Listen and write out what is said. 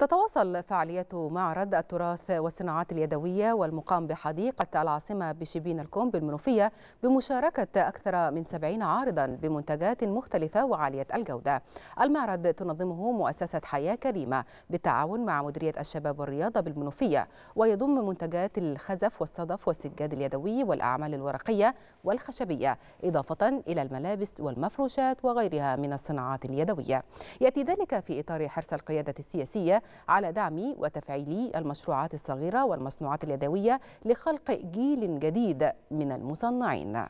تتواصل فعالية معرض التراث والصناعات اليدوية والمقام بحديقة العاصمة بشبين الكوم بالمنوفية بمشاركة أكثر من 70 عارضا بمنتجات مختلفة وعالية الجودة المعرض تنظمه مؤسسة حياة كريمة بالتعاون مع مديرية الشباب والرياضة بالمنوفية ويضم منتجات الخزف والصدف والسجاد اليدوي والأعمال الورقية والخشبية إضافة إلى الملابس والمفروشات وغيرها من الصناعات اليدوية يأتي ذلك في إطار حرص القيادة السياسية على دعم وتفعيل المشروعات الصغيرة والمصنوعات اليدوية لخلق جيل جديد من المصنعين